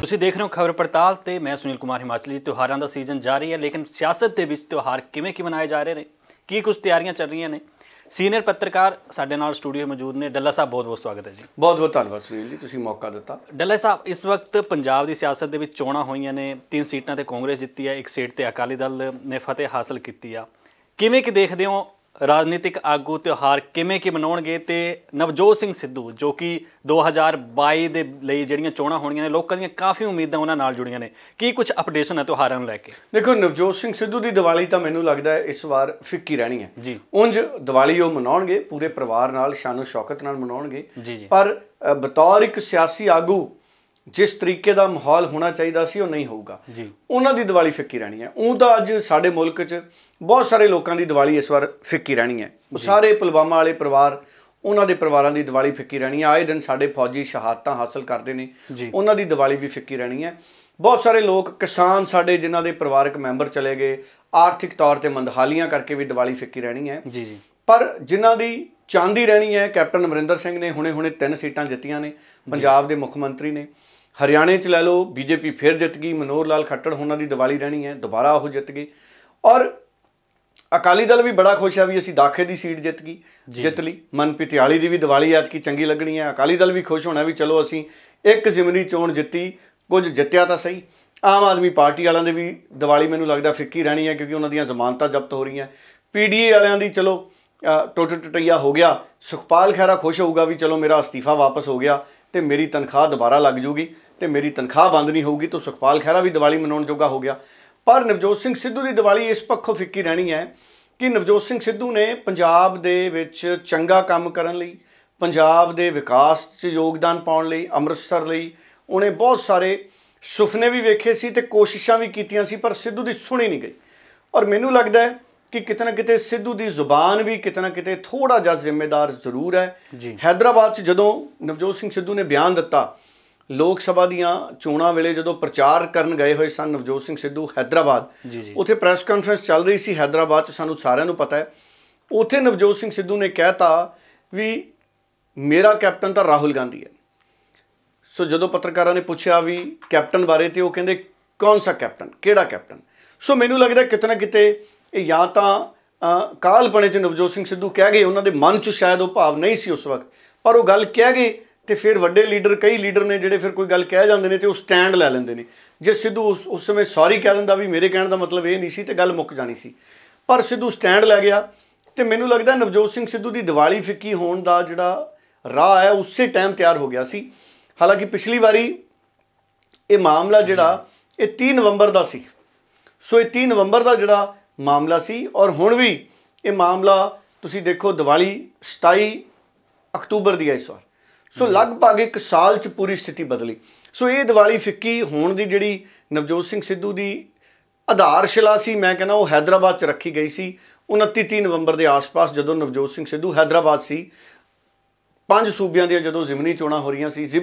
ਤੁਸੀਂ ਦੇਖ ਰਹੇ ਹੋ ਖਬਰ ਪੜਤਾਲ ਤੇ ਮੈਂ ਸੁਨੀਲ ਕੁਮਾਰ ਹਿਮਾਚਲੀ ਤਿਉਹਾਰਾਂ ਦਾ ਸੀਜ਼ਨ ਜਾਰੀ ਹੈ ਲੇਕਿਨ ਸਿਆਸਤ ਦੇ ਵਿੱਚ ਤਿਉਹਾਰ ਕਿਵੇਂ ਕਿ ਮਨਾਏ ਜਾ ਰਹੇ ਨੇ ਕੀ ਕੁਝ ਤਿਆਰੀਆਂ ਚੱਲ ਰਹੀਆਂ ਨੇ ਸੀਨੀਅਰ ਪੱਤਰਕਾਰ ਸਾਡੇ ਨਾਲ ਸਟੂਡੀਓ ਮੌਜੂਦ ਨੇ ਡੱਲਾ ਸਾਹਿਬ ਬਹੁਤ ਬਹੁਤ ਸਵਾਗਤ ਹੈ ਜੀ ਬਹੁਤ ਬਹੁਤ ਧੰਨਵਾਦ ਸੁਨੀਲ ਜੀ ਤੁਸੀਂ ਮੌਕਾ ਦਿੱਤਾ ਡੱਲਾ ਸਾਹਿਬ ਇਸ ਵਕਤ ਪੰਜਾਬ ਦੀ ਸਿਆਸਤ ਦੇ ਵਿੱਚ ਚੋਣਾਂ ਹੋਈਆਂ ਨੇ ਤਿੰਨ ਸੀਟਾਂ ਤੇ ਕਾਂਗਰਸ ਜਿੱਤੀ ਹੈ ਇੱਕ ਸੀਟ ਤੇ ਅਕਾਲੀ ਦਲ ਨੇ ਫਤਿਹ ਹਾਸਲ ਕੀਤੀ ਆ ਕਿਵੇਂ ਕਿ ਦੇਖਦੇ ਹੋ ਰਾਜਨੀਤਿਕ ਆਗੂ ਤਿਉਹਾਰ ਕਿਵੇਂ ਕਿ ਮਨਾਉਣਗੇ ਤੇ ਨਵਜੋਤ ਸਿੰਘ ਸਿੱਧੂ ਜੋ ਕਿ 2022 ਦੇ ਲਈ ਜਿਹੜੀਆਂ ਚੋਣਾਂ ਹੋਣੀਆਂ ਨੇ ਲੋਕਾਂ ਦੀਆਂ ਕਾਫੀ ਉਮੀਦਾਂ ਉਹਨਾਂ ਨਾਲ ਜੁੜੀਆਂ ਨੇ ਕੀ ਕੁਝ ਅਪਡੇਸ਼ਨ ਹੈ ਤਿਉਹਾਰਾਂ ਨੂੰ ਲੈ ਕੇ ਦੇਖੋ ਨਵਜੋਤ ਸਿੰਘ ਸਿੱਧੂ ਦੀ ਦੀਵਾਲੀ ਤਾਂ ਮੈਨੂੰ ਲੱਗਦਾ ਹੈ ਇਸ ਵਾਰ ਫਿੱਕੀ ਰਹਿਣੀ ਹੈ ਜੀ ਉੰਜ ਦੀਵਾਲੀ ਉਹ ਮਨਾਉਣਗੇ ਪੂਰੇ ਪਰਿਵਾਰ ਨਾਲ ਸ਼ਾਨੋ ਸ਼ੌਕਤ ਨਾਲ ਮਨਾਉਣਗੇ ਪਰ ਬਤੌਰ ਇੱਕ ਸਿਆਸੀ ਆਗੂ ਜਿਸ ਤਰੀਕੇ ਦਾ ਮਾਹੌਲ ਹੋਣਾ ਚਾਹੀਦਾ ਸੀ ਉਹ ਨਹੀਂ ਹੋਊਗਾ ਉਹਨਾਂ ਦੀ ਦੀਵਾਲੀ ਫਿੱਕੀ ਰਹਿਣੀ ਹੈ ਉਹ ਤਾਂ ਅੱਜ ਸਾਡੇ ਮੁਲਕ 'ਚ ਬਹੁਤ ਸਾਰੇ ਲੋਕਾਂ ਦੀ ਦੀਵਾਲੀ ਇਸ ਵਾਰ ਫਿੱਕੀ ਰਹਿਣੀ ਹੈ ਉਹ ਸਾਰੇ ਪੁਲਵਾਮਾ ਵਾਲੇ ਪਰਿਵਾਰ ਉਹਨਾਂ ਦੇ ਪਰਿਵਾਰਾਂ ਦੀ ਦੀਵਾਲੀ ਫਿੱਕੀ ਰਹਿਣੀ ਹੈ ਆਏ ਦਿਨ ਸਾਡੇ ਫੌਜੀ ਸ਼ਹਾਦਤਾਂ ਹਾਸਲ ਕਰਦੇ ਨੇ ਉਹਨਾਂ ਦੀ ਦੀਵਾਲੀ ਵੀ ਫਿੱਕੀ ਰਹਿਣੀ ਹੈ ਬਹੁਤ ਸਾਰੇ ਲੋਕ ਕਿਸਾਨ ਸਾਡੇ ਜਿਨ੍ਹਾਂ ਦੇ ਪਰਿਵਾਰਕ ਮੈਂਬਰ ਚਲੇ ਗਏ ਆਰਥਿਕ ਤੌਰ ਤੇ ਮੰਦਹਾਲੀਆਂ ਕਰਕੇ ਵੀ ਦੀਵਾਲੀ ਫਿੱਕੀ ਰਹਿਣੀ ਹੈ ਜੀ ਜੀ ਪਰ ਜਿਨ੍ਹਾਂ ਦੀ ਚਾਂਦੀ ਰਹਿਣੀ ਹੈ ਕੈਪਟਨ ਅਮਰਿੰਦਰ ਸਿੰਘ ਨੇ ਹੁਣੇ-ਹੁਣੇ ਤਿੰਨ ਸੀਟਾਂ ਜਿੱਤੀਆਂ ਨੇ ਪੰਜਾਬ ਦੇ ਮੁੱਖ ਮੰਤਰੀ ਨੇ ਹਰਿਆਣੇ 'ਚ ਲੈ ਲਓ ਬੀਜੇਪੀ ਫੇਰ ਜਿੱਤ ਗਈ ਮਨੋਰ ਲਾਲ ਖੱਟੜ ਉਹਨਾਂ ਦੀ ਦੀਵਾਲੀ ਰਹਿਣੀ ਹੈ ਦੁਬਾਰਾ ਉਹ ਜਿੱਤ ਗਏ ਔਰ ਅਕਾਲੀ ਦਲ ਵੀ ਬੜਾ ਖੁਸ਼ ਹੈ ਵੀ ਅਸੀਂ ਦਾਖੇ ਦੀ ਸੀਟ ਜਿੱਤ ਗਈ ਜਿੱਤ ਲਈ ਮਨਪ੍ਰੀਤ ਵਾਲੀ ਦੀ ਵੀ ਦੀਵਾਲੀ ਐਤ ਕੀ ਚੰਗੀ ਲੱਗਣੀ ਹੈ ਅਕਾਲੀ ਦਲ ਵੀ ਖੁਸ਼ ਹੋਣਾ ਵੀ ਚਲੋ ਅਸੀਂ ਇੱਕ ਜ਼ਿਮਨੀ ਚੋਣ ਜਿੱਤੀ ਕੁਝ ਜਿੱਤਿਆ ਤਾਂ ਸਹੀ ਆਮ ਆਦਮੀ ਪਾਰਟੀ ਵਾਲਿਆਂ ਦੇ ਵੀ ਦੀਵਾਲੀ ਮੈਨੂੰ ਲੱਗਦਾ ਫਿੱਕੀ ਰਹਿਣੀ ਹੈ ਕਿਉਂਕਿ ਉਹਨਾਂ ਦੀਆਂ ਜ਼ਮਾਨਤਾਂ ਜ਼ਬਤ ਹੋ ਰਹੀਆਂ ਪੀਡੀਏ ਵਾਲਿਆਂ ਦੀ ਚਲੋ ਟੋਟਲ ਟਟਈਆ ਹੋ ਗਿਆ ਸੁਖਪਾਲ ਖੈਰਾ ਖੁਸ਼ ਹੋਊਗਾ ਵੀ ਚਲੋ ਮੇਰਾ ਅਸਤੀਫਾ ਵਾਪਸ ਹੋ ਗਿਆ ਤੇ ਮੇਰੀ ਤਨਖਾਹ ਦੁਬਾਰਾ ਲੱਗ ਜੂਗੀ ਤੇ ਮੇਰੀ ਤਨਖਾਹ ਬੰਦ ਨਹੀਂ ਹੋਊਗੀ ਤਾਂ ਸੁਖਪਾਲ ਖਹਿਰਾ ਵੀ ਦੀਵਾਲੀ ਮਨਾਉਣ ਜੋਗਾ ਹੋ ਗਿਆ ਪਰ ਨਵਜੋਤ ਸਿੰਘ ਸਿੱਧੂ ਦੀ ਦੀਵਾਲੀ ਇਸ ਪੱਖੋਂ ਫਿੱਕੀ ਰਹਿਣੀ ਹੈ ਕਿ ਨਵਜੋਤ ਸਿੰਘ ਸਿੱਧੂ ਨੇ ਪੰਜਾਬ ਦੇ ਵਿੱਚ ਚੰਗਾ ਕੰਮ ਕਰਨ ਲਈ ਪੰਜਾਬ ਦੇ ਵਿਕਾਸ 'ਚ ਯੋਗਦਾਨ ਪਾਉਣ ਲਈ ਅੰਮ੍ਰਿਤਸਰ ਲਈ ਉਹਨੇ ਬਹੁਤ ਸਾਰੇ ਸੁਪਨੇ ਵੀ ਵੇਖੇ ਸੀ ਤੇ ਕੋਸ਼ਿਸ਼ਾਂ ਵੀ ਕੀਤੀਆਂ ਸੀ ਪਰ ਸਿੱਧੂ ਦੀ ਸੁਣੀ ਨਹੀਂ ਗਈ ਔਰ ਮੈਨੂੰ ਲੱਗਦਾ ਹੈ ਕਿ ਕਿਤਨਾ ਕਿਤੇ ਸਿੱਧੂ ਦੀ ਜ਼ੁਬਾਨ ਵੀ ਕਿਤਨਾ ਕਿਤੇ ਥੋੜਾ ਜਿਹਾ ਜ਼ਿੰਮੇਦਾਰ ਜ਼ਰੂਰ ਹੈ ਹైదరాబాద్ 'ਚ ਜਦੋਂ ਨਵਜੋਤ ਸਿੰਘ ਸਿੱਧੂ ਨੇ ਬਿਆਨ ਦਿੱਤਾ ਲੋਕ ਸਭਾ ਦੀਆਂ ਚੋਣਾਂ ਵੇਲੇ ਜਦੋਂ ਪ੍ਰਚਾਰ ਕਰਨ ਗਏ ਹੋਏ ਸਨ ਨਵਜੋਤ ਸਿੰਘ ਸਿੱਧੂ ਹైదరాబాద్ ਉੱਥੇ ਪ੍ਰੈਸ ਕਾਨਫਰੰਸ ਚੱਲ ਰਹੀ ਸੀ ਹైదరాబాద్ 'ਚ ਸਾਨੂੰ ਸਾਰਿਆਂ ਨੂੰ ਪਤਾ ਹੈ ਉੱਥੇ ਨਵਜੋਤ ਸਿੰਘ ਸਿੱਧੂ ਨੇ ਕਹਿਤਾ ਵੀ ਮੇਰਾ ਕੈਪਟਨ ਤਾਂ ਰਾਹੁਲ ਗਾਂਧੀ ਹੈ ਸੋ ਜਦੋਂ ਪੱਤਰਕਾਰਾਂ ਨੇ ਪੁੱਛਿਆ ਵੀ ਕੈਪਟਨ ਬਾਰੇ ਤੇ ਉਹ ਕਹਿੰਦੇ ਕੌਣ ਸਾ ਕੈਪਟਨ ਕਿਹੜਾ ਕੈਪਟਨ ਸੋ ਮੈਨੂੰ ਲੱਗਦਾ ਕਿਤਨਾ ਕਿਤੇ ਇਹ ਜਾਂ ਤਾਂ ਕਾਲਪਣੇ ਚ ਨਵਜੋਤ ਸਿੰਘ ਸਿੱਧੂ ਕਹਿ ਗਏ ਉਹਨਾਂ ਦੇ ਮਨ ਚ ਸ਼ਾਇਦ ਉਹ ਭਾਵ ਨਹੀਂ ਸੀ ਉਸ ਵਕਤ ਪਰ ਉਹ ਗੱਲ ਕਹਿ ਗਏ ਤੇ ਫਿਰ ਵੱਡੇ ਲੀਡਰ ਕਈ ਲੀਡਰ ਨੇ ਜਿਹੜੇ ਫਿਰ ਕੋਈ ਗੱਲ ਕਹਿ ਜਾਂਦੇ ਨੇ ਤੇ ਉਹ ਸਟੈਂਡ ਲੈ ਲੈਂਦੇ ਨੇ ਜੇ ਸਿੱਧੂ ਉਸ ਉਸ ਸਮੇਂ ਸੌਰੀ ਕਹਿ ਦਿੰਦਾ ਵੀ ਮੇਰੇ ਕਹਿਣ ਦਾ ਮਤਲਬ ਇਹ ਨਹੀਂ ਸੀ ਤੇ ਗੱਲ ਮੁੱਕ ਜਾਣੀ ਸੀ ਪਰ ਸਿੱਧੂ ਸਟੈਂਡ ਲੈ ਗਿਆ ਤੇ ਮੈਨੂੰ ਲੱਗਦਾ ਨਵਜੋਤ ਸਿੰਘ ਸਿੱਧੂ ਦੀ ਦੀਵਾਲੀ ਫਿੱਕੀ ਹੋਣ ਦਾ ਜਿਹੜਾ ਰਾਹ ਹੈ ਉਸੇ ਟਾਈਮ ਤਿਆਰ ਹੋ ਗਿਆ ਸੀ ਹਾਲਾਂਕਿ ਪਿਛਲੀ ਵਾਰੀ ਇਹ ਮਾਮਲਾ ਜਿਹੜਾ ਇਹ 3 ਨਵੰਬਰ ਦਾ ਸੀ ਸੋ ਇਹ 3 ਨਵੰਬਰ ਦਾ ਜਿਹੜਾ ਮਾਮਲਾ ਸੀ ਔਰ ਹੁਣ ਵੀ ਇਹ ਮਾਮਲਾ ਤੁਸੀਂ ਦੇਖੋ ਦੀਵਾਲੀ 27 ਅਕਤੂਬਰ ਦੀ ਹੈ ਇਸ ਵਾਰ ਸੋ ਲਗਭਗ 1 ਸਾਲ ਚ ਪੂਰੀ ਸਥਿਤੀ ਬਦਲੀ ਸੋ ਇਹ ਦੀਵਾਲੀ ਫਿੱਕੀ ਹੋਣ ਦੀ ਜਿਹੜੀ ਨਵਜੋਤ ਸਿੰਘ ਸਿੱਧੂ ਦੀ ਆਧਾਰਸ਼ਿਲਾ ਸੀ ਮੈਂ ਕਹਿੰਦਾ ਉਹ ਹైదరాబాద్ ਚ ਰੱਖੀ ਗਈ ਸੀ 29 3 ਨਵੰਬਰ ਦੇ ਆਸ-ਪਾਸ ਜਦੋਂ ਨਵਜੋਤ ਸਿੰਘ ਸਿੱਧੂ ਹైదరాబాద్ ਸੀ ਪੰਜ ਸੂਬਿਆਂ ਦੀਆਂ ਜਦੋਂ ਜ਼ਿਮਨੀ ਚੋਣਾਂ ਹੋ ਰਹੀਆਂ ਸੀ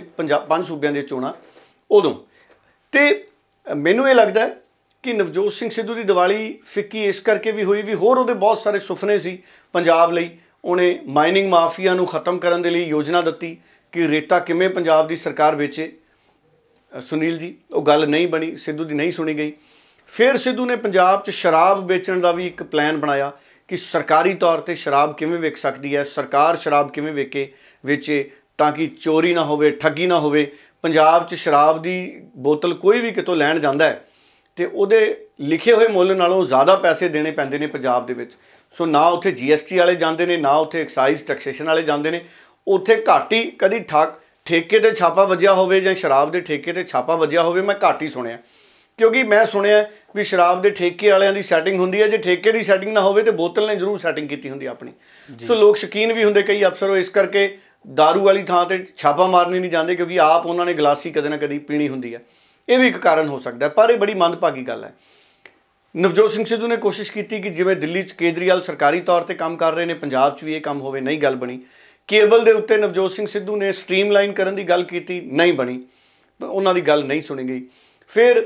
ਪੰਜ ਸੂਬਿਆਂ ਦੀਆਂ ਚੋਣਾਂ ਉਦੋਂ ਤੇ ਮੈਨੂੰ ਇਹ ਲੱਗਦਾ ਕਿ ਨਵਜੋਤ ਸਿੰਘ ਸਿੱਧੂ ਦੀ ਦੀਵਾਲੀ ਫਿੱਕੀ ਇਸ ਕਰਕੇ ਵੀ ਹੋਈ ਵੀ ਹੋਰ ਉਹਦੇ ਬਹੁਤ ਸਾਰੇ ਸੁਪਨੇ ਸੀ ਪੰਜਾਬ ਲਈ ਉਹਨੇ ਮਾਈਨਿੰਗ ਮਾਫੀਆ ਨੂੰ ਖਤਮ ਕਰਨ ਦੇ ਲਈ ਯੋਜਨਾ ਦਿੱਤੀ ਕਿ ਰੇਤਾ ਕਿਵੇਂ ਪੰਜਾਬ ਦੀ ਸਰਕਾਰ ਵੇਚੇ ਸੁਨੀਲ ਜੀ ਉਹ ਗੱਲ ਨਹੀਂ ਬਣੀ ਸਿੱਧੂ ਦੀ ਨਹੀਂ ਸੁਣੀ ਗਈ ਫਿਰ ਸਿੱਧੂ ਨੇ ਪੰਜਾਬ 'ਚ ਸ਼ਰਾਬ ਵੇਚਣ ਦਾ ਵੀ ਇੱਕ ਪਲਾਨ ਬਣਾਇਆ ਕਿ ਸਰਕਾਰੀ ਤੌਰ ਤੇ ਸ਼ਰਾਬ ਕਿਵੇਂ ਵੇਚ ਸਕਦੀ ਹੈ ਸਰਕਾਰ ਸ਼ਰਾਬ ਕਿਵੇਂ ਵੇਕੇ ਵੇਚੇ ਤਾਂ ਕਿ ਚੋਰੀ ਨਾ ਹੋਵੇ ਠੱਗੀ ਨਾ ਹੋਵੇ ਪੰਜਾਬ 'ਚ ਸ਼ਰਾਬ ਦੀ ਬੋਤਲ ਕੋਈ ਵੀ ਕਿਤੋਂ ਲੈਣ ਜਾਂਦਾ ਹੈ ਤੇ ਉਹਦੇ ਲਿਖੇ ਹੋਏ ਮੁੱਲ ਨਾਲੋਂ ਜ਼ਿਆਦਾ ਪੈਸੇ ਦੇਣੇ ਪੈਂਦੇ ਨੇ ਪੰਜਾਬ ਦੇ ਵਿੱਚ ਸੋ ਨਾ ਉੱਥੇ ਜੀਐਸਟੀ ਵਾਲੇ ਜਾਂਦੇ ਨੇ ਨਾ ਉੱਥੇ ਐਕਸਾਈਜ਼ ਟੈਕਸੇਸ਼ਨ ਵਾਲੇ ਜਾਂਦੇ ਨੇ ਉੱਥੇ ਘਾਟੀ ਕਦੀ ਠਾਕ ਠੇਕੇ ਤੇ ਛਾਪਾ ਵੱਜਿਆ ਹੋਵੇ ਜਾਂ ਸ਼ਰਾਬ ਦੇ ਠੇਕੇ ਤੇ ਛਾਪਾ ਵੱਜਿਆ ਹੋਵੇ ਮੈਂ ਘਾਟੀ ਸੁਣਿਆ ਕਿਉਂਕਿ ਮੈਂ ਸੁਣਿਆ ਵੀ ਸ਼ਰਾਬ ਦੇ ਠੇਕੇ ਵਾਲਿਆਂ ਦੀ ਸੈਟਿੰਗ ਹੁੰਦੀ ਹੈ ਜੇ ਠੇਕੇ ਦੀ ਸੈਟਿੰਗ ਨਾ ਹੋਵੇ ਤੇ ਬੋਤਲ ਨੇ ਜ਼ਰੂਰ ਸੈਟਿੰਗ ਕੀਤੀ ਹੁੰਦੀ ਆਪਣੀ ਸੋ ਲੋਕ ਸ਼ਕੀਨ ਵੀ ਹੁੰਦੇ ਕਈ ਅਫਸਰ ਉਹ ਇਸ ਕਰਕੇ दारू ਵਾਲੀ ਥਾਂ ਤੇ ਛਾਪਾ ਮਾਰਨੇ ਨਹੀਂ ਜਾਂਦੇ ਕਿਉਂਕਿ ਆਪ ਉਹਨਾਂ ਨੇ ਗਲਾਸੀ ਕਦੇ ਨਾ ਕਦੀ ਪੀਣੀ ਹੁੰਦੀ ਹੈ ਇਹ ਵੀ ਇੱਕ ਕਾਰਨ ਹੋ ਸਕਦਾ ਪਰ ਇਹ ਬੜੀ ਮੰਦਭਾਗੀ ਗੱਲ ਹੈ ਨਵਜੋਤ ਸਿੰਘ ਸਿੱਧੂ ਨੇ ਕੋਸ਼ਿਸ਼ ਕੀਤੀ ਕਿ ਜਿਵੇਂ ਦਿੱਲੀ 'ਚ ਕੇਜਰੀਵਾਲ ਸਰਕਾਰੀ ਤੌਰ ਤੇ ਕੰਮ ਕਰ ਰਹੇ ਨੇ ਪੰਜਾਬ 'ਚ ਵੀ ਇਹ ਕੰਮ ਹੋਵੇ ਨਹੀਂ ਗੱਲ ਬਣੀ ਕੇਬਲ ਦੇ ਉੱਤੇ ਨਵਜੋਤ ਸਿੰਘ ਸਿੱਧੂ ਨੇ ਸਟ੍ਰੀਮਲਾਈਨ ਕਰਨ ਦੀ ਗੱਲ ਕੀਤੀ ਨਹੀਂ ਬਣੀ ਉਹਨਾਂ ਦੀ ਗੱਲ ਨਹੀਂ ਸੁਣੀ ਗਈ ਫਿਰ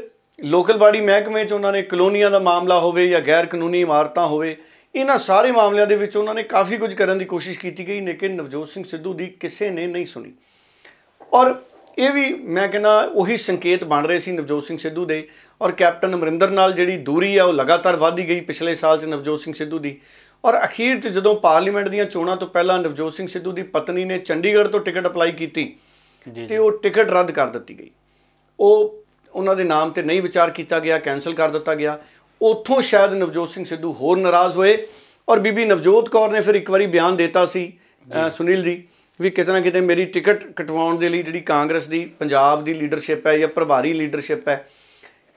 ਲੋਕਲ ਬਾਡੀ ਮਹਿਕਮੇ 'ਚ ਉਹਨਾਂ ਨੇ ਕਲੋਨੀਆਂ ਦਾ ਮਾਮਲਾ ਹੋਵੇ ਜਾਂ ਗੈਰ ਕਾਨੂੰਨੀ ਇਮਾਰਤਾਂ ਹੋਵੇ ਇਹਨਾਂ ਸਾਰੇ ਮਾਮਲਿਆਂ ਦੇ ਵਿੱਚ ਉਹਨਾਂ ਨੇ ਕਾਫੀ ਕੁਝ ਕਰਨ ਦੀ ਕੋਸ਼ਿਸ਼ ਕੀਤੀ ਗਈ ਲੇਕਿਨ ਨਵਜੋਤ ਸਿੰਘ ਸਿੱਧੂ ਦੀ ਕਿਸੇ ਨੇ ਨਹੀਂ ਸੁਣੀ ਔਰ ਇਹ ਵੀ ਮੈਂ ਕਹਿੰਦਾ ਉਹੀ ਸੰਕੇਤ ਬਣ ਰਹੇ ਸੀ ਨਵਜੋਤ ਸਿੰਘ ਸਿੱਧੂ ਦੇ ਔਰ ਕੈਪਟਨ ਅਮਰਿੰਦਰ ਨਾਲ ਜਿਹੜੀ ਦੂਰੀ ਆ ਉਹ ਲਗਾਤਾਰ ਵਧਦੀ ਗਈ ਪਿਛਲੇ ਸਾਲ 'ਚ ਨਵਜੋਤ ਸਿੰਘ ਸਿੱਧੂ ਦੀ ਔਰ ਅਖੀਰ 'ਚ ਜਦੋਂ ਪਾਰਲੀਮੈਂਟ ਦੀਆਂ ਚੋਣਾਂ ਤੋਂ ਪਹਿਲਾਂ ਨਵਜੋਤ ਸਿੰਘ ਸਿੱਧੂ ਦੀ ਪਤਨੀ ਨੇ ਚੰਡੀਗੜ੍ਹ ਤੋਂ ਟਿਕਟ ਅਪਲਾਈ ਕੀਤੀ ਤੇ ਉਹ ਟਿਕਟ ਰੱਦ ਕਰ ਦਿੱਤੀ ਗਈ ਉਹ ਉਹਨਾਂ ਦੇ ਨਾਮ ਤੇ ਨਹੀਂ ਵਿਚਾਰ ਕੀਤਾ ਗਿਆ ਕੈਨਸਲ ਕਰ ਦਿੱਤਾ ਗਿਆ ਉੱਥੋਂ ਸ਼ਾਇਦ ਨਵਜੋਤ ਸਿੰਘ ਸਿੱਧੂ ਹੋਰ ਨਾਰਾਜ਼ ਹੋਏ ਔਰ ਬੀਬੀ ਨਵਜੋਤ ਕੌਰ ਨੇ ਫਿਰ ਇੱਕ ਵਾਰੀ ਬਿਆਨ ਦਿੱਤਾ ਸੀ ਸੁਨੀਲ ਜੀ ਵੀ ਕਿਤਨਾ ਕਿਤੇ ਮੇਰੀ ਟਿਕਟ ਕਟਵਾਉਣ ਦੇ ਲਈ ਜਿਹੜੀ ਕਾਂਗਰਸ ਦੀ ਪੰਜਾਬ ਦੀ ਲੀਡਰਸ਼ਿਪ ਹੈ ਜਾਂ ਪ੍ਰਭਾਰੀ ਲੀਡਰਸ਼ਿਪ ਹੈ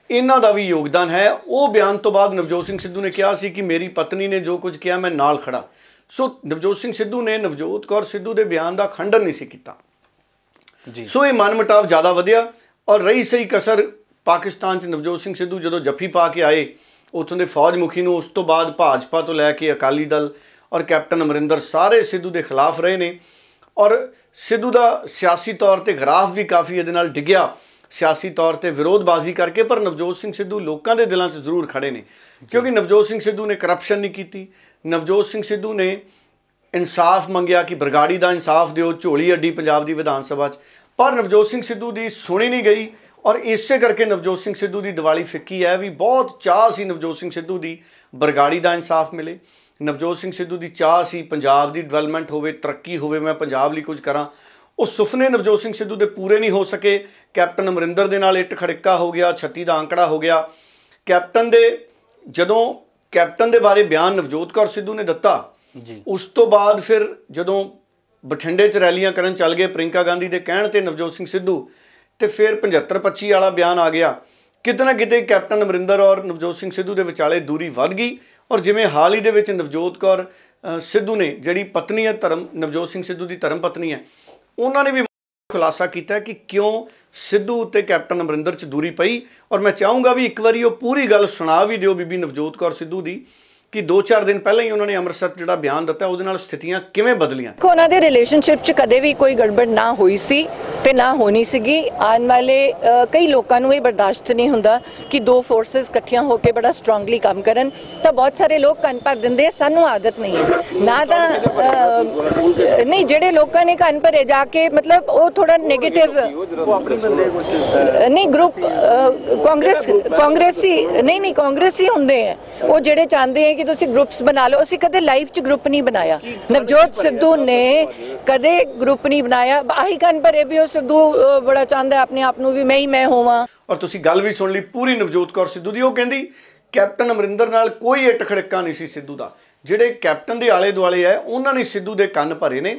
ਇਹਨਾਂ ਦਾ ਵੀ ਯੋਗਦਾਨ ਹੈ ਉਹ ਬਿਆਨ ਤੋਂ ਬਾਅਦ ਨਵਜੋਤ ਸਿੰਘ ਸਿੱਧੂ ਨੇ ਕਿਹਾ ਸੀ ਕਿ ਮੇਰੀ ਪਤਨੀ ਨੇ ਜੋ ਕੁਝ ਕਿਹਾ ਮੈਂ ਨਾਲ ਖੜਾ ਸੋ ਨਵਜੋਤ ਸਿੰਘ ਸਿੱਧੂ ਨੇ ਨਵਜੋਤ ਕੌਰ ਸਿੱਧੂ ਦੇ ਬਿਆਨ ਦਾ ਖੰਡਨ ਨਹੀਂ ਸੀ ਕੀਤਾ ਜੀ ਸੋ ਇਹ ਮਨਮਟਾਵ ਜ਼ਿਆਦਾ ਵਧਿਆ ਔਰ ਰਹੀ ਸਹੀ ਕਸਰ ਪਾਕਿਸਤਾਨ 'ਚ ਨਵਜੋਤ ਸਿੰਘ ਸਿੱਧੂ ਜਦੋਂ ਜੱਫੀ ਪਾ ਕੇ ਆਏ ਉਥੋਂ ਦੇ ਫੌਜ ਮੁਖੀ ਨੂੰ ਉਸ ਤੋਂ ਬਾਅਦ ਭਾਜਪਾ ਤੋਂ ਲੈ ਕੇ ਅਕਾਲੀ ਦਲ ਔਰ ਕੈਪਟਨ ਅਮਰਿੰਦਰ ਸਾਰੇ ਸਿੱਧੂ ਦੇ ਖਿਲਾਫ ਰਹੇ ਨੇ ਔਰ ਸਿੱਧੂ ਦਾ ਸਿਆਸੀ ਤੌਰ ਤੇ ਗਰਾਫ ਵੀ ਕਾਫੀ ਇਹਦੇ ਨਾਲ ਡਿੱਗਿਆ ਸਿਆਸੀ ਤੌਰ ਤੇ ਵਿਰੋਧਬਾਜ਼ੀ ਕਰਕੇ ਪਰ ਨਵਜੋਤ ਸਿੰਘ ਸਿੱਧੂ ਲੋਕਾਂ ਦੇ ਦਿਲਾਂ 'ਚ ਜ਼ਰੂਰ ਖੜੇ ਨੇ ਕਿਉਂਕਿ ਨਵਜੋਤ ਸਿੰਘ ਸਿੱਧੂ ਨੇ ਕਰਪਸ਼ਨ ਨਹੀਂ ਕੀਤੀ ਨਵਜੋਤ ਸਿੰਘ ਸਿੱਧੂ ਨੇ ਇਨਸਾਫ ਮੰਗਿਆ ਕਿ ਬਰਗਾੜੀ ਦਾ ਇਨਸਾਫ ਦਿਓ ਝੋਲੀ ਅੱਡੀ ਪੰਜਾਬ ਦੀ ਵਿਧਾਨ ਸਭਾ 'ਚ ਪਰ ਨਵਜੋਤ ਸਿੰਘ ਸਿੱਧੂ ਦੀ ਸੁਣੀ ਨਹੀਂ ਗਈ ਔਰ ਇਸੇ ਕਰਕੇ ਨਵਜੋਤ ਸਿੰਘ ਸਿੱਧੂ ਦੀ ਦੀਵਾਲੀ ਫਿੱਕੀ ਹੈ ਵੀ ਬਹੁਤ ਚਾਹ ਸੀ ਨਵਜੋਤ ਸਿੰਘ ਸਿੱਧੂ ਦੀ ਬਰਗਾੜੀ ਦਾ ਇਨਸਾਫ ਮਿਲੇ ਨਵਜੋਤ ਸਿੰਘ ਸਿੱਧੂ ਦੀ ਚਾਹ ਸੀ ਪੰਜਾਬ ਦੀ ਡਿਵੈਲਪਮੈਂਟ ਹੋਵੇ ਤਰੱਕੀ ਹੋਵੇ ਮੈਂ ਪੰਜਾਬ ਲਈ ਕੁਝ ਕਰਾਂ ਉਹ ਸੁਫਨੇ ਨਵਜੋਤ ਸਿੰਘ ਸਿੱਧੂ ਦੇ ਪੂਰੇ ਨਹੀਂ ਹੋ ਸਕੇ ਕੈਪਟਨ ਅਮਰਿੰਦਰ ਦੇ ਨਾਲ ਇੱਟ ਖੜਿੱਕਾ ਹੋ ਗਿਆ 36 ਦਾ ਅੰਕੜਾ ਹੋ ਗਿਆ ਕੈਪਟਨ ਦੇ ਜਦੋਂ ਕੈਪਟਨ ਦੇ ਬਾਰੇ ਬਿਆਨ ਨਵਜੋਤ ਕੌਰ ਸਿੱਧੂ ਨੇ ਦਿੱਤਾ ਜੀ ਉਸ ਤੋਂ ਬਾਅਦ ਫਿਰ ਜਦੋਂ ਬਠਿੰਡੇ 'ਚ ਰੈਲੀਆਂ ਕਰਨ ਚੱਲ ਗਏ ਪ੍ਰਿੰਕਾ ਗਾਂਧੀ ਦੇ ਕਹਿਣ ਤੇ ਨਵਜੋਤ ਸਿੰਘ ਸਿੱਧੂ ਤੇ ਫਿਰ 75 25 ਵਾਲਾ ਬਿਆਨ ਆ ਗਿਆ ਕਿਤੇ ਨਾ ਕਿਤੇ ਕੈਪਟਨ ਅਮਰਿੰਦਰ ਔਰ ਨਵਜੋਤ ਸਿੰਘ ਸਿੱਧੂ ਦੇ ਵਿਚਾਲੇ ਦੂਰੀ ਵੱਧ ਗਈ ਔਰ ਜਿਵੇਂ ਹਾਲ ਹੀ ਦੇ ਵਿੱਚ ਨਵਜੋਤ ਕੌਰ ਸਿੱਧੂ ਨੇ ਜਿਹੜੀ ਪਤਨੀ ਹੈ ਧਰਮ ਨਵਜੋਤ ਸਿੰਘ ਸਿੱਧੂ ਦੀ ਧਰਮ ਪਤਨੀ ਹੈ ਉਹਨਾਂ ਨੇ ਵੀ ਖੁਲਾਸਾ ਕੀਤਾ ਕਿ ਕਿਉਂ ਸਿੱਧੂ ਤੇ ਕੈਪਟਨ ਅਮਰਿੰਦਰ ਚ ਦੂਰੀ ਪਈ ਔਰ ਮੈਂ ਚਾਹੂੰਗਾ ਵੀ ਇੱਕ ਵਾਰੀ ਉਹ ਪੂਰੀ ਗੱਲ ਸੁਣਾ ਵੀ ਦਿਓ ਬੀਬੀ ਨਵਜੋਤ ਕੌਰ ਸਿੱਧੂ ਦੀ ਕਿ 2-4 ਦਿਨ ਪਹਿਲਾਂ ਹੀ ਉਹਨਾਂ ਨੇ ਅੰਮ੍ਰਿਤਸਰ ਜਿਹੜਾ ਬਿਆਨ ਦਿੱਤਾ ਉਹਦੇ ਨਾਲ ਸਥਿਤੀਆਂ ਕਿਵੇਂ ਬਦਲੀਆਂ ਉਹਨਾਂ ਦੇ ਰਿਲੇਸ਼ਨਸ਼ਿਪ 'ਚ ਕਦੇ ਵੀ ਕੋਈ ਗੜਬੜ ਨਾ ਹੋਈ ਸੀ ਤੇ ਨਾ ਹੋਣੀ ਸੀਗੀ ਆਨ ਵਾਲੇ ਕਈ ਲੋਕਾਂ ਨੂੰ ਇਹ ਬਰਦਾਸ਼ਤ ਨਹੀਂ ਹੁੰਦਾ ਕਿ ਦੋ ਫੋਰਸਸ ਇਕੱਠੀਆਂ ਹੋ ਕੇ ਬੜਾ ਸਟਰੋਂਗਲੀ ਕੰਮ ਕਰਨ ਤਾਂ ਬਹੁਤ ਸਾਰੇ ਲੋਕ ਕੰਨ ਭਰ ਦਿੰਦੇ ਸਾਨੂੰ ਆਦਤ ਨਹੀਂ ਹੈ ਨਾ ਤਾਂ ਨਹੀਂ ਜਿਹੜੇ ਲੋਕਾਂ ਨੇ ਕੰਨ ਭਰੇ ਜਾ ਕੇ ਮਤਲਬ ਉਹ ਥੋੜਾ 네ਗੇਟਿਵ ਨਹੀਂ ਗਰੁੱਪ ਕਾਂਗਰਸ ਕਾਂਗਰਸੀ ਨਹੀਂ ਨਹੀਂ ਕਾਂਗਰਸੀ ਹੁੰਦੇ ਆ ਉਹ ਜਿਹੜੇ ਚਾਹੁੰਦੇ ਆ ਕਿ ਤੁਸੀਂ ਗਰੁੱਪਸ ਬਣਾ ਲਓ ਅਸੀਂ ਕਦੇ ਲਾਈਫ 'ਚ ਗਰੁੱਪ ਨਹੀਂ ਬਣਾਇਆ ਨਵਜੋਤ ਸਿੱਧੂ ਨੇ ਕਦੇ ਗਰੁੱਪ ਨਹੀਂ ਬਣਾਇਆ ਆਹੀ ਕੰਨ ਭਰੇ ਵੀ ਉਸ ਸਿੱਧੂ ਬੜਾ ਚਾਹੁੰਦਾ ਆਪਣੇ ਆਪ ਨੂੰ ਵੀ ਮੈਂ ਹੀ ਮੈਂ ਹੋਵਾਂ ਔਰ ਤੁਸੀਂ ਗੱਲ ਵੀ ਸੁਣ ਲਈ ਪੂਰੀ ਨਵਜੋਤ ਕੌਰ ਸਿੱਧੂ ਦੀ ਉਹ ਕਹਿੰਦੀ ਕੈਪਟਨ ਅਮਰਿੰਦਰ ਨਾਲ ਕੋਈ ਇੱਟ ਖੜਕਾ ਨਹੀਂ ਸੀ ਸਿੱਧੂ ਦਾ ਜਿਹੜੇ ਕੈਪਟਨ ਦੇ ਆਲੇ ਦੁਆਲੇ ਆ ਉਹਨਾਂ ਨੇ ਸਿੱਧੂ ਦੇ ਕੰਨ ਭਰੇ ਨੇ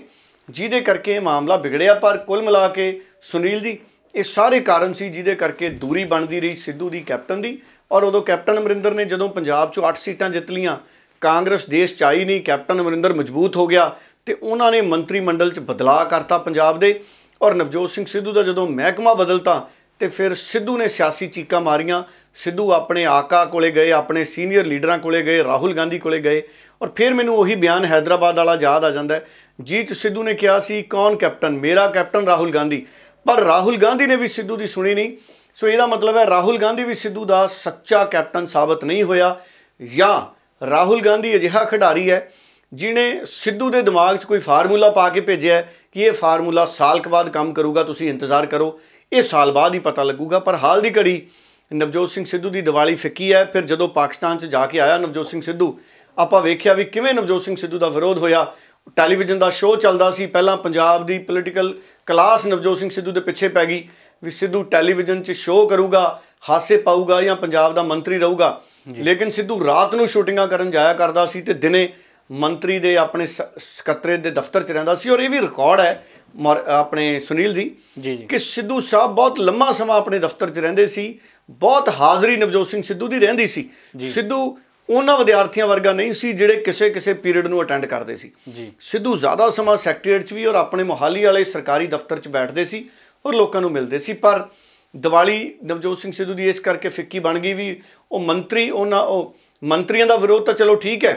ਜਿਹਦੇ ਕਰਕੇ ਇਹ ਮਾਮਲਾ ਵਿਗੜਿਆ ਪਰ ਕੁੱਲ ਮਿਲਾ ਕੇ ਸੁਨੀਲ ਜੀ ਇਹ ਸਾਰੇ ਕਾਰਨ ਸੀ ਜਿਹਦੇ ਕਰਕੇ ਦੂਰੀ ਬਣਦੀ ਰਹੀ ਸਿੱਧੂ ਦੀ ਕੈਪਟਨ ਦੀ ਔਰ ਉਦੋਂ ਕੈਪਟਨ ਅਮਰਿੰਦਰ ਨੇ ਜਦੋਂ ਪੰਜਾਬ 'ਚੋਂ 8 ਸੀਟਾਂ ਜਿੱਤ ਲੀਆਂ ਕਾਂਗਰਸ ਦੇਸ਼ 'ਚ ਨਹੀਂ ਕੈਪਟਨ ਅਮਰਿੰਦਰ ਮਜ਼ਬੂਤ ਹੋ ਗਿਆ ਤੇ ਉਹਨਾਂ ਨੇ ਮੰਤਰੀ ਮੰਡਲ 'ਚ ਬਦਲਾਅ ਕਰਤਾ ਪੰਜਾਬ ਦੇ ਔਰ ਨਵਜੋਤ ਸਿੰਘ ਸਿੱਧੂ ਦਾ ਜਦੋਂ ਮਹਿਕਮਾ ਬਦਲਤਾ ਤੇ ਫਿਰ ਸਿੱਧੂ ਨੇ ਸਿਆਸੀ ਚੀਕਾਂ ਮਾਰੀਆਂ ਸਿੱਧੂ ਆਪਣੇ ਆਕਾ ਕੋਲੇ ਗਏ ਆਪਣੇ ਸੀਨੀਅਰ ਲੀਡਰਾਂ ਕੋਲੇ ਗਏ ਰਾਹੁਲ ਗਾਂਧੀ ਕੋਲੇ ਗਏ ਔਰ ਫਿਰ ਮੈਨੂੰ ਉਹੀ ਬਿਆਨ ਹైదరాబాద్ ਵਾਲਾ ਯਾਦ ਆ ਜਾਂਦਾ ਜੀਤ ਸਿੱਧੂ ਨੇ ਕਿਹਾ ਸੀ ਕੌਣ ਕੈਪਟਨ ਮੇਰਾ ਕੈਪਟਨ ਰਾਹੁਲ ਗਾਂਧੀ ਪਰ ਰਾਹੁਲ ਗਾਂਧੀ ਨੇ ਵੀ ਸਿੱਧੂ ਦੀ ਸੁਣੀ ਨਹੀਂ ਸੋ ਇਹਦਾ ਮਤਲਬ ਹੈ ਰਾਹੁਲ ਗਾਂਧੀ ਵੀ ਸਿੱਧੂ ਦਾ ਸੱਚਾ ਕੈਪਟਨ ਸਾਬਤ ਨਹੀਂ ਹੋਇਆ ਜਾਂ ਰਾਹੁਲ ਗਾਂਧੀ ਅਜਿਹਾ ਖਿਡਾਰੀ ਹੈ ਜਿਨੇ ਸਿੱਧੂ ਦੇ ਦਿਮਾਗ 'ਚ ਕੋਈ ਫਾਰਮੂਲਾ ਪਾ ਕੇ ਭੇਜਿਆ ਕਿ ਇਹ ਫਾਰਮੂਲਾ ਸਾਲ ਕ ਬਾਅਦ ਕੰਮ ਕਰੂਗਾ ਤੁਸੀਂ ਇੰਤਜ਼ਾਰ ਕਰੋ ਇਹ ਸਾਲ ਬਾਅਦ ਹੀ ਪਤਾ ਲੱਗੂਗਾ ਪਰ ਹਾਲ ਦੀ ਘੜੀ ਨਵਜੋਤ ਸਿੰਘ ਸਿੱਧੂ ਦੀ ਦੀਵਾਲੀ ਫਿੱਕੀ ਹੈ ਫਿਰ ਜਦੋਂ ਪਾਕਿਸਤਾਨ 'ਚ ਜਾ ਕੇ ਆਇਆ ਨਵਜੋਤ ਸਿੰਘ ਸਿੱਧੂ ਆਪਾਂ ਵੇਖਿਆ ਵੀ ਕਿਵੇਂ ਨਵਜੋਤ ਸਿੰਘ ਸਿੱਧੂ ਦਾ ਵਿਰੋਧ ਹੋਇਆ ਟੈਲੀਵਿਜ਼ਨ ਦਾ ਸ਼ੋਅ ਚੱਲਦਾ ਸੀ ਪਹਿਲਾਂ ਪੰਜਾਬ ਦੀ ਪੋਲੀਟੀਕਲ ਕਲਾਸ ਨਵਜੋਤ ਸਿੰਘ ਸਿੱਧੂ ਦੇ ਪਿੱਛੇ ਪੈ ਗਈ ਵੀ ਸਿੱਧੂ ਟੈਲੀਵਿਜ਼ਨ 'ਚ ਸ਼ੋਅ ਕਰੂਗਾ ਹਾਸੇ ਪਾਊਗਾ ਜਾਂ ਪੰਜਾਬ ਦਾ ਮੰਤਰੀ ਰਹੂਗਾ ਲੇਕਿਨ ਸਿੱਧੂ ਰਾਤ ਨੂੰ ਸ਼ੂਟਿੰਗਾਂ ਕਰਨ ਜਾਇਆ ਕਰਦਾ ਸੀ ਤੇ ਦਿਨੇ ਮੰਤਰੀ ਦੇ ਆਪਣੇ ਸਕੱਤਰੇ ਦੇ ਦਫ਼ਤਰ 'ਚ ਰਹਿੰਦਾ ਸੀ ਔਰ ਇਹ ਵੀ ਰਿਕਾਰਡ ਹੈ ਆਪਣੇ ਸੁਨੀਲ ਦੀ ਕਿ ਸਿੱਧੂ ਸਾਹਿਬ ਬਹੁਤ ਲੰਮਾ ਸਮਾਂ ਆਪਣੇ ਦਫ਼ਤਰ 'ਚ ਰਹਿੰਦੇ ਸੀ ਬਹੁਤ ਹਾਜ਼ਰੀ ਨਵਜੋਤ ਸਿੰਘ ਸਿੱਧੂ ਦੀ ਰਹਿੰਦੀ ਸੀ ਸਿੱਧੂ ਉਹਨਾਂ ਵਿਦਿਆਰਥੀਆਂ ਵਰਗਾ ਨਹੀਂ ਸੀ ਜਿਹੜੇ ਕਿਸੇ ਕਿਸੇ ਪੀਰੀਅਡ ਨੂੰ ਅਟੈਂਡ ਕਰਦੇ ਸੀ ਸਿੱਧੂ ਜ਼ਿਆਦਾ ਸਮਾਂ ਸੈਕਟਰੀਏਟ 'ਚ ਵੀ ਔਰ ਆਪਣੇ ਮੁਹਾਲੀ ਵਾਲੇ ਸਰਕਾਰੀ ਦਫ਼ਤਰ 'ਚ ਬੈਠਦੇ ਸੀ ਔਰ ਲੋਕਾਂ ਨੂੰ ਮਿਲਦੇ ਸੀ ਪਰ ਦੀਵਾਲੀ ਨਵਜੋਤ ਸਿੰਘ ਸਿੱਧੂ ਦੀ ਇਸ ਕਰਕੇ ਫਿੱਕੀ ਬਣ ਗਈ ਵੀ ਉਹ ਮੰਤਰੀ ਉਹਨਾਂ ਉਹ ਮੰਤਰੀਆਂ ਦਾ ਵਿਰੋਧ ਤਾਂ ਚਲੋ ਠੀਕ ਹੈ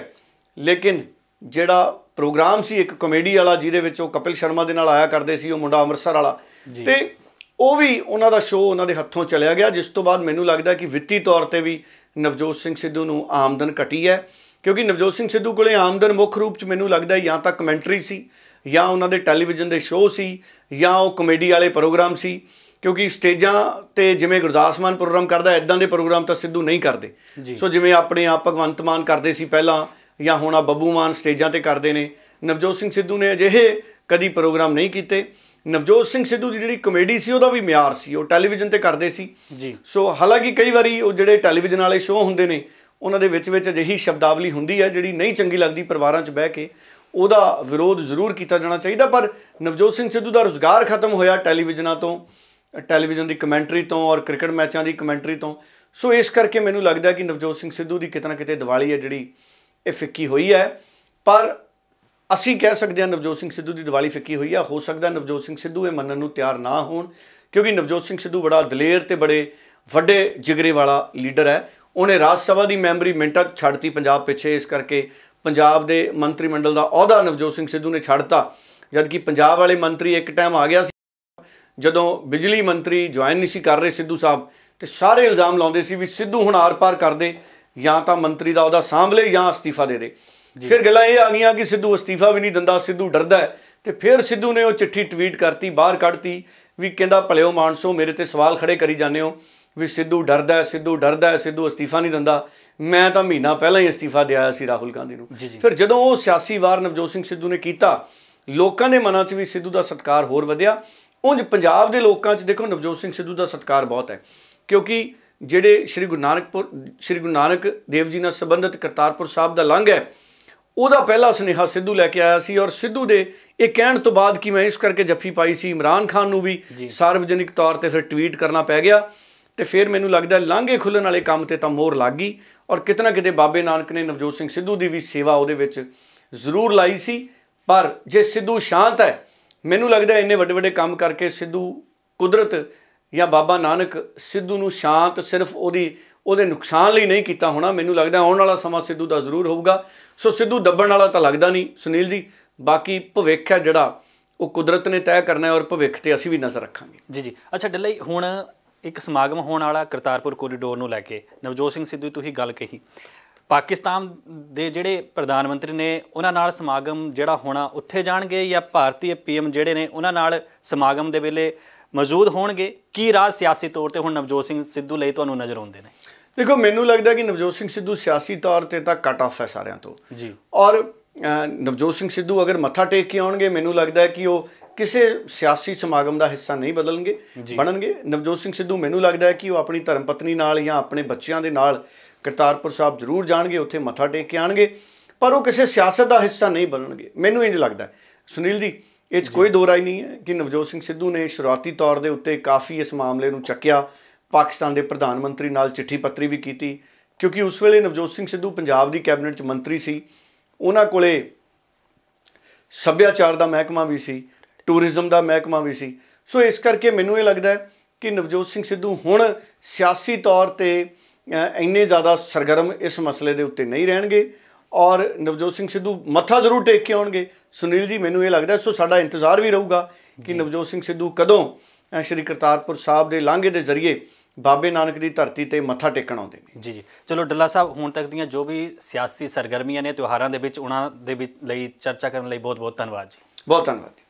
ਲੇਕਿਨ ਜਿਹੜਾ ਪ੍ਰੋਗਰਾਮ ਸੀ ਇੱਕ ਕਾਮੇਡੀ ਵਾਲਾ ਜਿਹਦੇ ਵਿੱਚ ਉਹ ਕਪਿਲ ਸ਼ਰਮਾ ਦੇ ਨਾਲ ਆਇਆ ਕਰਦੇ ਸੀ ਉਹ ਮੁੰਡਾ ਅੰਮ੍ਰਿਤਸਰ ਵਾਲਾ ਤੇ ਉਹ ਵੀ ਉਹਨਾਂ ਦਾ ਸ਼ੋਅ ਉਹਨਾਂ ਦੇ ਹੱਥੋਂ ਚਲਿਆ ਗਿਆ ਜਿਸ ਤੋਂ ਬਾਅਦ ਮੈਨੂੰ ਲੱਗਦਾ ਕਿ ਵਿੱਤੀ ਤੌਰ ਤੇ ਵੀ ਨਵਜੋਤ ਸਿੰਘ ਸਿੱਧੂ ਨੂੰ ਆਮਦਨ ਘਟੀ ਹੈ ਕਿਉਂਕਿ ਨਵਜੋਤ ਸਿੰਘ ਸਿੱਧੂ ਕੋਲੇ ਆਮਦਨ ਮੁੱਖ ਰੂਪ 'ਚ ਮੈਨੂੰ ਲੱਗਦਾ ਜਾਂ ਤਾਂ ਕਮੈਂਟਰੀ ਸੀ ਜਾਂ ਉਹਨਾਂ ਦੇ ਟੈਲੀਵਿਜ਼ਨ ਦੇ ਸ਼ੋਅ ਸੀ ਜਾਂ ਉਹ ਕਮੇਡੀ ਵਾਲੇ ਪ੍ਰੋਗਰਾਮ ਸੀ ਕਿਉਂਕਿ ਸਟੇਜਾਂ ਤੇ ਜਿਵੇਂ ਗੁਰਦਾਸ ਮਾਨ ਪ੍ਰੋਗਰਾਮ ਕਰਦਾ ਐਦਾਂ ਦੇ ਪ੍ਰੋਗਰਾਮ ਤਾਂ ਸਿੱਧੂ ਨਹੀਂ ਕਰਦੇ ਸੋ ਜਿਵੇਂ ਆਪਣੇ ਆਪ ਭਗਵੰਤ ਮਾਨ ਕਰਦੇ ਸੀ ਪਹਿਲਾਂ ਜਾਂ ਹੁਣ ਆ ਬੱਬੂ ਮਾਨ ਸਟੇਜਾਂ ਤੇ ਕਰਦੇ ਨੇ ਨਵਜੋਤ ਸਿੰਘ ਸਿੱਧੂ ਨੇ ਅਜਿਹੇ ਕਦੀ ਪ੍ਰੋਗਰਾਮ ਨਹੀਂ ਕੀਤੇ ਨਵਜੋਤ ਸਿੰਘ ਸਿੱਧੂ ਦੀ ਜਿਹੜੀ ਕਮੇਡੀ ਸੀ ਉਹਦਾ ਵੀ ਮਿਆਰ ਸੀ ਉਹ ਟੈਲੀਵਿਜ਼ਨ ਤੇ ਕਰਦੇ ਸੀ ਜੀ ਸੋ ਹਾਲਾਂਕਿ ਕਈ ਵਾਰੀ ਉਹ ਜਿਹੜੇ ਟੈਲੀਵਿਜ਼ਨ ਵਾਲੇ ਸ਼ੋਅ ਹੁੰਦੇ ਨੇ ਉਹਨਾਂ ਦੇ ਵਿੱਚ ਵਿੱਚ ਅਜਿਹੀ ਸ਼ਬਦਾਵਲੀ ਹੁੰਦੀ ਹੈ ਜਿਹੜੀ ਨਹੀਂ ਚੰਗੀ ਲੱਗਦੀ ਪਰਿਵਾਰਾਂ 'ਚ ਬਹਿ ਕੇ ਉਹਦਾ ਵਿਰੋਧ ਜ਼ਰੂਰ ਕੀਤਾ ਜਾਣਾ ਚਾਹੀਦਾ ਪਰ ਨਵਜੋਤ ਸਿੰਘ ਸਿੱਧੂ ਦਾ ਰੋਜ਼ਗਾਰ ਖਤਮ ਹੋਇਆ ਟੈਲੀਵਿਜ਼ਨਾਂ ਤੋਂ ਟੈਲੀਵਿਜ਼ਨ ਦੀ ਕਮੈਂਟਰੀ ਤੋਂ ਔਰ ਕ੍ਰਿਕਟ ਮੈਚਾਂ ਦੀ ਕਮੈਂਟਰੀ ਤੋਂ ਸੋ ਇਸ ਕਰਕੇ ਮੈਨੂੰ ਲੱਗਦਾ ਕਿ ਨਵਜੋਤ ਸਿੰਘ ਸਿੱਧੂ ਦੀ ਕਿਤਨਾ ਕਿਤੇ ਦੀਵਾਲੀ ਹੈ ਜਿਹੜੀ ਇਹ ਫਿੱਕੀ ਹੋਈ ਹੈ ਪਰ ਅਸੀਂ ਕਹਿ ਸਕਦੇ ਹਾਂ ਨਵਜੋਤ ਸਿੰਘ ਸਿੱਧੂ ਦੀ ਦੀਵਾਲੀ ਫਿੱਕੀ ਹੋਈ ਹੈ ਹੋ ਸਕਦਾ ਨਵਜੋਤ ਸਿੰਘ ਸਿੱਧੂ ਇਹ ਮੰਨਣ ਨੂੰ ਤਿਆਰ ਨਾ ਹੋਣ ਕਿਉਂਕਿ ਨਵਜੋਤ ਸਿੰਘ ਸਿੱਧੂ ਬੜਾ ਦਲੇਰ ਤੇ ਬੜੇ ਵੱਡੇ ਜਿਗਰੇ ਵਾਲਾ ਲੀਡਰ ਹੈ ਉਹਨੇ ਰਾਜ ਸਭਾ ਦੀ ਮੈਂਬਰੀ ਮਿੰਟਾਂ ਛੱਡਤੀ ਪੰਜਾਬ ਪਿੱਛੇ ਇਸ ਕਰਕੇ ਪੰਜਾਬ ਦੇ ਮੰਤਰੀ ਮੰਡਲ ਦਾ ਅਹੁਦਾ ਨਵਜੋਤ ਸਿੰਘ ਸਿੱਧੂ ਨੇ ਛੱਡਤਾ ਜਦਕਿ ਪੰਜਾਬ ਵਾਲੇ ਮੰਤਰੀ ਇੱਕ ਟਾਈਮ ਆ ਗਿਆ ਸੀ ਜਦੋਂ ਬਿਜਲੀ ਮੰਤਰੀ ਜੁਆਇਨ ਨਹੀਂ ਸੀ ਕਰ ਰਹੇ ਸਿੱਧੂ ਸਾਹਿਬ ਤੇ ਸਾਰੇ ਇਲਜ਼ਾਮ ਲਾਉਂਦੇ ਸੀ ਵੀ ਸਿੱਧੂ ਹੁਣ ਆਰ-ਪਾਰ ਕਰਦੇ ਜਾਂ ਤਾਂ ਮੰਤਰੀ ਦਾ ਉਹਦਾ ਸਾਹਮਣੇ ਜਾਂ ਅਸਤੀਫਾ ਦੇ ਦੇ ਫਿਰ ਗੱਲਾਂ ਇਹ ਆ ਗਈਆਂ ਕਿ ਸਿੱਧੂ ਅਸਤੀਫਾ ਵੀ ਨਹੀਂ ਦਿੰਦਾ ਸਿੱਧੂ ਡਰਦਾ ਤੇ ਫਿਰ ਸਿੱਧੂ ਨੇ ਉਹ ਚਿੱਠੀ ਟਵੀਟ ਕਰਤੀ ਬਾਹਰ ਕੱਢਤੀ ਵੀ ਕਹਿੰਦਾ ਭਲਿਓ ਮਾਨਸੋ ਮੇਰੇ ਤੇ ਸਵਾਲ ਖੜੇ ਕਰੀ ਜਾਂਦੇ ਹੋ ਵੀ ਸਿੱਧੂ ਡਰਦਾ ਹੈ ਸਿੱਧੂ ਡਰਦਾ ਹੈ ਸਿੱਧੂ ਅਸਤੀਫਾ ਨਹੀਂ ਦਿੰਦਾ ਮੈਂ ਤਾਂ ਮਹੀਨਾ ਪਹਿਲਾਂ ਹੀ ਅਸਤੀਫਾ ਦੇ ਆਇਆ ਸੀ ਰਾਹੁਲ ਗਾਂਧੀ ਨੂੰ ਫਿਰ ਜਦੋਂ ਉਹ ਸਿਆਸੀ ਵਾਰ ਨਵਜੋਤ ਸਿੰਘ ਸਿੱਧੂ ਨੇ ਕੀਤਾ ਲੋਕਾਂ ਦੇ ਮਨਾਂ 'ਚ ਵੀ ਸਿੱਧੂ ਦਾ ਸਤਕਾਰ ਹੋਰ ਵਧਿਆ ਉਂਝ ਪੰਜਾਬ ਦੇ ਲੋਕਾਂ 'ਚ ਦੇਖੋ ਨਵਜੋਤ ਸਿੰਘ ਸਿੱਧੂ ਦਾ ਸਤਕਾਰ ਬਹੁਤ ਹੈ ਕਿਉਂਕਿ ਜਿਹੜੇ ਸ੍ਰੀ ਗੁਰੂ ਨਾਨਕਪੁਰ ਸ੍ਰੀ ਗੁਰੂ ਨਾਨਕ ਦੇਵ ਜੀ ਨਾਲ ਸੰਬੰਧਿਤ ਕਰਤਾਰਪੁਰ ਸਾਹਿਬ ਦਾ ਲੰਘ ਹੈ ਉਹਦਾ ਪਹਿਲਾ ਸੁਨੇਹਾ ਸਿੱਧੂ ਲੈ ਕੇ ਆਇਆ ਸੀ ਔਰ ਸਿੱਧੂ ਦੇ ਇਹ ਕਹਿਣ ਤੋਂ ਬਾਅਦ ਕਿ ਮੈਂ ਇਸ ਕਰਕੇ ਜੱਫੀ ਪਾਈ ਸੀ ਇਮਰਾਨ ਖਾਨ ਨੂੰ ਵੀ ਸਾਰਵਜਨਿਕ ਤੌਰ ਤੇ ਫਿਰ ਟਵੀਟ ਕਰਨਾ ਪੈ ਗਿਆ ਤੇ ਫਿਰ ਮੈਨੂੰ ਲੱਗਦਾ ਲਾਂਘੇ ਖੁੱਲਣ ਵਾਲੇ ਕੰਮ ਤੇ ਤਾਂ ਮੋਹਰ ਲੱਗ ਗਈ ਔਰ ਕਿਤਨਾ ਕਿਤੇ ਬਾਬੇ ਨਾਨਕ ਨੇ ਨਵਜੋਤ ਸਿੰਘ ਸਿੱਧੂ ਦੀ ਵੀ ਸੇਵਾ ਉਹਦੇ ਵਿੱਚ ਜ਼ਰੂਰ ਲਾਈ ਸੀ ਪਰ ਜੇ ਸਿੱਧੂ ਸ਼ਾਂਤ ਹੈ ਮੈਨੂੰ ਲੱਗਦਾ ਇੰਨੇ ਵੱਡੇ ਵੱਡੇ ਕੰਮ ਕਰਕੇ ਸਿੱਧੂ ਕੁਦਰਤ ਜਾਂ ਬਾਬਾ ਨਾਨਕ ਸਿੱਧੂ ਨੂੰ ਸ਼ਾਂਤ ਸਿਰਫ ਉਹਦੀ ਉਹਦੇ ਨੁਕਸਾਨ ਲਈ ਨਹੀਂ ਕੀਤਾ ਹੋਣਾ ਮੈਨੂੰ ਲੱਗਦਾ ਆਉਣ ਵਾਲਾ ਸਮਾਂ ਸਿੱਧੂ ਦਾ ਜ਼ਰੂਰ ਹੋਊਗਾ ਸੋ ਸਿੱਧੂ ਦੱਬਣ ਵਾਲਾ ਤਾਂ ਲੱਗਦਾ ਨਹੀਂ ਸੁਨੀਲ ਜੀ ਬਾਕੀ ਭਵਿੱਖ ਹੈ ਜਿਹੜਾ ਉਹ ਕੁਦਰਤ ਨੇ ਤੈਅ ਕਰਨਾ ਹੈ ਔਰ ਭਵਿੱਖ ਤੇ ਅਸੀਂ ਵੀ ਨਜ਼ਰ ਰੱਖਾਂਗੇ ਜੀ ਜੀ ਅੱਛਾ ਡੱਲੇ ਹੁਣ ਇੱਕ ਸਮਾਗਮ ਹੋਣ ਵਾਲਾ ਕਰਤਾਰਪੁਰ ਕੋਰੀਡੋਰ ਨੂੰ ਲੈ ਕੇ ਨਵਜੋਤ ਸਿੰਘ ਸਿੱਧੂ ਤੁਸੀਂ ਗੱਲ ਕਹੀ ਪਾਕਿਸਤਾਨ ਦੇ ਜਿਹੜੇ ਪ੍ਰਧਾਨ ਮੰਤਰੀ ਨੇ ਉਹਨਾਂ ਨਾਲ ਸਮਾਗਮ ਜਿਹੜਾ ਹੋਣਾ ਉੱਥੇ ਜਾਣਗੇ ਜਾਂ ਭਾਰਤੀ ਪੀਐਮ ਜਿਹੜੇ ਨੇ ਉਹਨਾਂ ਨਾਲ ਸਮਾਗਮ ਦੇ ਵੇਲੇ ਮੌਜੂਦ ਹੋਣਗੇ ਕੀ ਰਾਜ ਸਿਆਸੀ ਤੌਰ ਤੇ ਹੁਣ ਨਵਜੋਤ ਸਿੰਘ ਸਿੱਧੂ ਲਈ ਤੁਹਾਨੂੰ ਨਜ਼ਰ ਆਉਂਦੇ ਨੇ ਦੇਖੋ ਮੈਨੂੰ ਲੱਗਦਾ ਕਿ ਨਵਜੋਤ ਸਿੰਘ ਸਿੱਧੂ ਸਿਆਸੀ ਤੌਰ ਤੇ ਤਾਂ ਕੱਟ ਆਫ ਹੈ ਸਾਰਿਆਂ ਤੋਂ ਜੀ ਔਰ ਨਵਜੋਤ ਸਿੰਘ ਸਿੱਧੂ ਅਗਰ ਮੱਥਾ ਟੇਕ ਕੇ ਆਉਣਗੇ ਮੈਨੂੰ ਲੱਗਦਾ ਹੈ ਕਿ ਉਹ ਕਿਸੇ ਸਿਆਸੀ ਸਮਾਗਮ ਦਾ ਹਿੱਸਾ ਨਹੀਂ ਬਦਲਣਗੇ ਬਣਨਗੇ ਨਵਜੋਤ ਸਿੰਘ ਸਿੱਧੂ ਮੈਨੂੰ ਲੱਗਦਾ ਹੈ ਕਿ ਉਹ ਆਪਣੀ ਧਰਮ ਪਤਨੀ ਨਾਲ ਜਾਂ ਆਪਣੇ ਬੱਚਿਆਂ ਦੇ ਨਾਲ ਕਰਤਾਰਪੁਰ ਸਾਹਿਬ ਜ਼ਰੂਰ ਜਾਣਗੇ ਉੱਥੇ ਮੱਥਾ ਟੇਕ ਕੇ ਆਣਗੇ ਪਰ ਉਹ ਕਿਸੇ ਸਿਆਸਤ ਦਾ ਹਿੱਸਾ ਨਹੀਂ ਬਣਨਗੇ ਮੈਨੂੰ ਇੰਜ ਲੱਗਦਾ ਸੁਨੀਲ ਜੀ ਇਹ 'ਚ ਕੋਈ ਦੋ ਨਹੀਂ ਹੈ ਕਿ ਨਵਜੋਤ ਸਿੰਘ ਸਿੱਧੂ ਨੇ ਸ਼ੁਰੂਆਤੀ ਤੌਰ ਦੇ ਉੱਤੇ ਕਾਫੀ ਇਸ ਮਾਮਲੇ ਨੂੰ ਚੱਕਿਆ ਪਾਕਿਸਤਾਨ ਦੇ ਪ੍ਰਧਾਨ ਮੰਤਰੀ ਨਾਲ ਚਿੱਠੀ ਪੱਤਰੀ ਵੀ ਕੀਤੀ ਕਿਉਂਕਿ ਉਸ ਵੇਲੇ ਨਵਜੋਤ ਸਿੰਘ ਸਿੱਧੂ ਪੰਜਾਬ ਦੀ ਕੈਬਨਿਟ 'ਚ ਮੰਤਰੀ ਸੀ ਉਹਨਾਂ ਕੋਲੇ ਸੱਭਿਆਚਾਰ ਦਾ ਮਹਿਕਮਾ ਵੀ ਸੀ ਟੂਰਿਜ਼ਮ ਦਾ ਮਹਿਕਮਾ ਵੀ ਸੀ ਸੋ ਇਸ ਕਰਕੇ ਮੈਨੂੰ ਇਹ ਲੱਗਦਾ ਹੈ ਕਿ ਨਵਜੋਤ ਸਿੰਘ ਸਿੱਧੂ ਹੁਣ ਸਿਆਸੀ ਤੌਰ ਤੇ ਇੰਨੇ ਜ਼ਿਆਦਾ ਸਰਗਰਮ ਇਸ ਮਸਲੇ ਦੇ ਉੱਤੇ ਨਹੀਂ ਰਹਿਣਗੇ ਔਰ ਨਵਜੋਤ ਸਿੰਘ ਸਿੱਧੂ ਮੱਥਾ ਜ਼ਰੂਰ ਟੇਕ ਕੇ ਆਉਣਗੇ ਸੁਨੀਲ ਜੀ ਮੈਨੂੰ ਇਹ ਲੱਗਦਾ ਸੋ ਸਾਡਾ ਇੰਤਜ਼ਾਰ ਵੀ ਰਹੂਗਾ ਕਿ ਨਵਜੋਤ ਸਿੰਘ ਸਿੱਧੂ ਕਦੋਂ ਸ਼੍ਰੀ ਕਰਤਾਰਪੁਰ ਸਾਹਿਬ ਦੇ ਲਾਂਘੇ ਦੇ ਜ਼ਰੀਏ ਬਾਬੇ ਨਾਨਕ ਦੀ ਧਰਤੀ ਤੇ ਮੱਥਾ ਟੇਕਣ ਆਉਂਦੇ ਨੇ ਜੀ ਜੀ ਚਲੋ ਡੱਲਾ ਸਾਹਿਬ ਹੁਣ ਤੱਕ ਦੀਆਂ ਜੋ ਵੀ ਸਿਆਸੀ ਸਰਗਰਮੀਆਂ ਨੇ ਤਿਉਹਾਰਾਂ ਦੇ ਵਿੱਚ ਉਹਨਾਂ ਦੇ ਵਿੱਚ ਲਈ ਚਰਚਾ ਕਰਨ ਲਈ ਬਹੁਤ ਬਹੁਤ ਧੰਨਵਾਦ ਜੀ ਬਹੁਤ ਧੰਨਵਾਦ